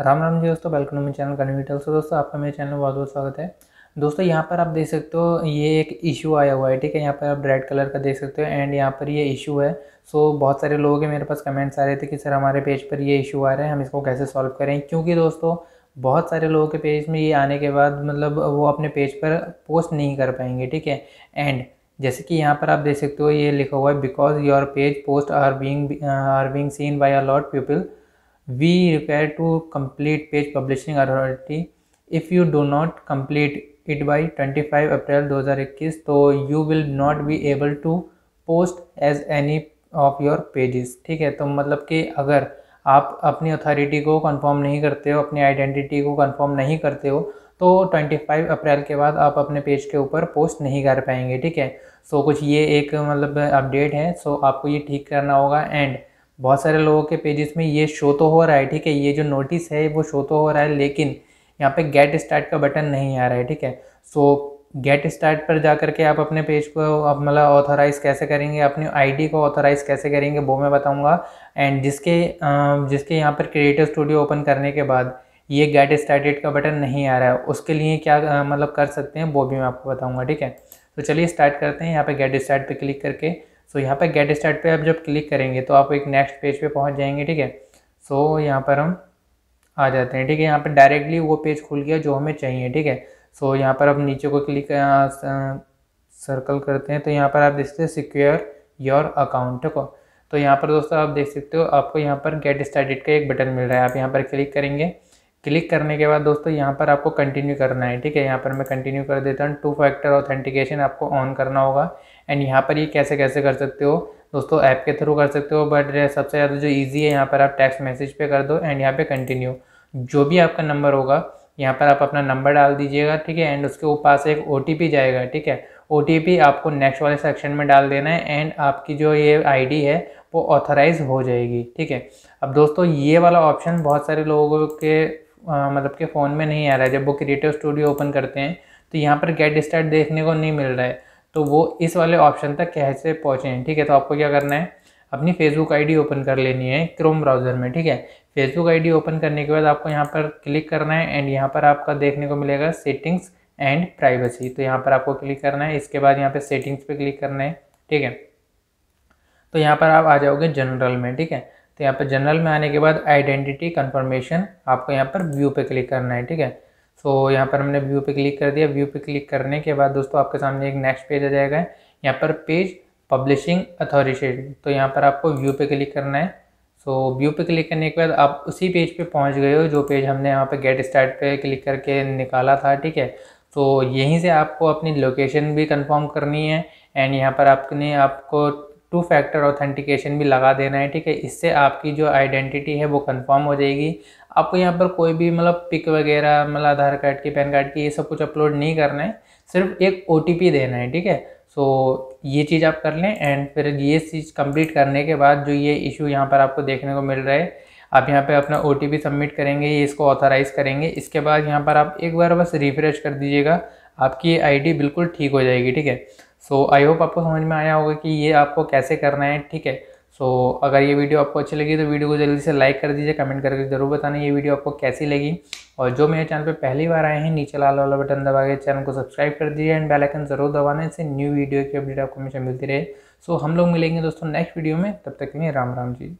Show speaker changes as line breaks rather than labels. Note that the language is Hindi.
राम राम जी दोस्तों वेलकम मेरे चैनल कन्वी टेल्स तो दोस्तों आपका मेरे चैनल में बहुत बहुत स्वागत है दोस्तों यहाँ पर आप देख सकते हो ये एक इशू आया हुआ है ठीक है यहाँ पर आप रेड कलर का देख सकते हो एंड यहाँ पर ये इशू है सो so, बहुत सारे लोगों के मेरे पास कमेंट्स आ रहे थे कि सर हमारे पेज पर ये इशू आ रहा है हम इसको कैसे सॉल्व करें क्योंकि दोस्तों बहुत सारे लोगों के पेज में ये आने के बाद मतलब वो अपने पेज पर पोस्ट नहीं कर पाएंगे ठीक है एंड जैसे कि यहाँ पर आप देख सकते हो ये लिखा हुआ है because your page post are being are being seen by a lot people we require to complete page publishing authority if you do not complete it by 25 April 2021 तो you will not be able to post as any of your pages ठीक है तो मतलब कि अगर आप अपनी अथॉरिटी को कंफर्म नहीं करते हो अपनी आइडेंटिटी को कंफर्म नहीं करते हो तो 25 अप्रैल के बाद आप अपने पेज के ऊपर पोस्ट नहीं कर पाएंगे ठीक है सो so, कुछ ये एक मतलब अपडेट है सो so, आपको ये ठीक करना होगा एंड बहुत सारे लोगों के पेजेस में ये शो तो हो रहा है ठीक है ये जो नोटिस है वो शो तो हो रहा है लेकिन यहाँ पे गेट स्टार्ट का बटन नहीं आ रहा है ठीक है सो गेट स्टार्ट पर जा करके आप अपने पेज को आप मतलब ऑथोराइज़ कैसे करेंगे अपनी आईडी को ऑथोराइज़ कैसे करेंगे वो मैं बताऊँगा एंड जिसके जिसके यहाँ पर क्रिएटिव स्टूडियो ओपन करने के बाद ये गेट स्टार्टेड का बटन नहीं आ रहा है उसके लिए क्या मतलब कर सकते हैं वो भी मैं आपको बताऊँगा ठीक है तो चलिए स्टार्ट करते हैं यहाँ पर गेट स्टार्ट पर क्लिक करके सो so, यहाँ पर गेट स्टार्ट पे आप जब क्लिक करेंगे तो आप एक नेक्स्ट पेज पे पहुँच जाएंगे ठीक है सो so, यहाँ पर हम आ जाते हैं ठीक है यहाँ पर डायरेक्टली वो पेज खुल गया जो हमें चाहिए ठीक है सो यहाँ पर आप नीचे को क्लिक सर्कल करते हैं तो यहाँ पर आप देखते हैं सिक्योर योर अकाउंट को तो यहाँ पर दोस्तों आप देख सकते हो आपको यहाँ पर गेट स्टार्टेड का एक बटन मिल रहा है आप यहाँ पर क्लिक करेंगे क्लिक करने के बाद दोस्तों यहाँ पर आपको कंटिन्यू करना है ठीक है यहाँ पर मैं कंटिन्यू कर देता हूँ टू फैक्टर ऑथेंटिकेशन आपको ऑन करना होगा एंड यहाँ पर ये कैसे कैसे कर सकते हो दोस्तों ऐप के थ्रू कर सकते हो बट सबसे ज़्यादा जो ईजी है यहाँ पर आप टेक्स्ट मैसेज पे कर दो एंड यहाँ पे कंटिन्यू जो भी आपका नंबर होगा यहाँ पर आप अपना नंबर डाल दीजिएगा ठीक है एंड उसके पास एक ओ जाएगा ठीक है ओ आपको नेक्स्ट वाले सेक्शन में डाल देना है एंड आपकी जो ये आई है वो ऑथराइज हो जाएगी ठीक है अब दोस्तों ये वाला ऑप्शन बहुत सारे लोगों के मतलब के फ़ोन में नहीं आ रहा है जब वो क्रिएटिव स्टूडियो ओपन करते हैं तो यहाँ पर गेट स्टार्ट देखने को नहीं मिल रहा है तो वो इस वाले ऑप्शन तक कैसे हैं ठीक है तो आपको क्या करना है अपनी फेसबुक आईडी ओपन कर लेनी है क्रोम ब्राउज़र में ठीक है फेसबुक आईडी ओपन करने के बाद आपको यहाँ पर क्लिक करना है एंड यहाँ पर आपका देखने को मिलेगा सेटिंग्स एंड प्राइवेसी तो यहाँ पर आपको क्लिक करना है इसके बाद यहाँ पर सेटिंग्स पर क्लिक करना है ठीक है तो यहाँ पर आप आ जाओगे जनरल में ठीक है तो यहाँ पर जनरल में आने के बाद आइडेंटिटी कन्फर्मेशन आपको यहाँ पर व्यू पे क्लिक करना है ठीक है सो so, यहाँ पर हमने व्यू पे क्लिक कर दिया व्यू पे क्लिक करने के बाद दोस्तों आपके सामने एक नेक्स्ट पेज आ जाएगा यहाँ पर पेज पब्लिशिंग अथॉरिटी तो यहाँ पर आपको व्यू पे क्लिक करना है सो so, व्यू पे क्लिक करने के बाद आप उसी पेज पे पहुँच गए हो जो पेज हमने यहाँ पे गेट स्टार्ट पे क्लिक करके निकाला था ठीक है तो यहीं से आपको अपनी लोकेशन भी कंफर्म करनी है एंड यहाँ पर आपने आपको टू फैक्टर ऑथेंटिकेशन भी लगा देना है ठीक है इससे आपकी जो आइडेंटिटी है वो कंफर्म हो जाएगी आपको यहाँ पर कोई भी मतलब पिक वगैरह मतलब आधार कार्ड की पैन कार्ड की ये सब कुछ अपलोड नहीं करना है सिर्फ एक ओ देना है ठीक है सो ये चीज़ आप कर लें एंड फिर ये चीज़ कम्प्लीट करने के बाद जो ये इशू यहाँ पर आपको देखने को मिल रहा है आप यहाँ पे अपना ओ सबमिट करेंगे ये इसको ऑथराइज़ करेंगे इसके बाद यहाँ पर आप एक बार बस रिफ़्रेश कर दीजिएगा आपकी आईडी बिल्कुल ठीक हो जाएगी ठीक है सो आई होप आपको समझ में आया होगा कि ये आपको कैसे करना है ठीक है सो so, अगर ये वीडियो आपको अच्छी लगी तो वीडियो को जल्दी से लाइक कर दीजिए कमेंट करके ज़रूर बताना ये वीडियो आपको कैसी लगी और जो मेरे चैनल पे पहली बार आए हैं नीचे लाल वाला बटन दबा के चैनल को सब्सक्राइब कर दीजिए एंड बेल आइकन जरूर दबाना इससे न्यू वीडियो की अपडेट आपको हमेशा मिलती रहे सो so, हम लोग मिलेंगे दोस्तों नेक्स्ट वीडियो में तब तक के लिए राम राम जी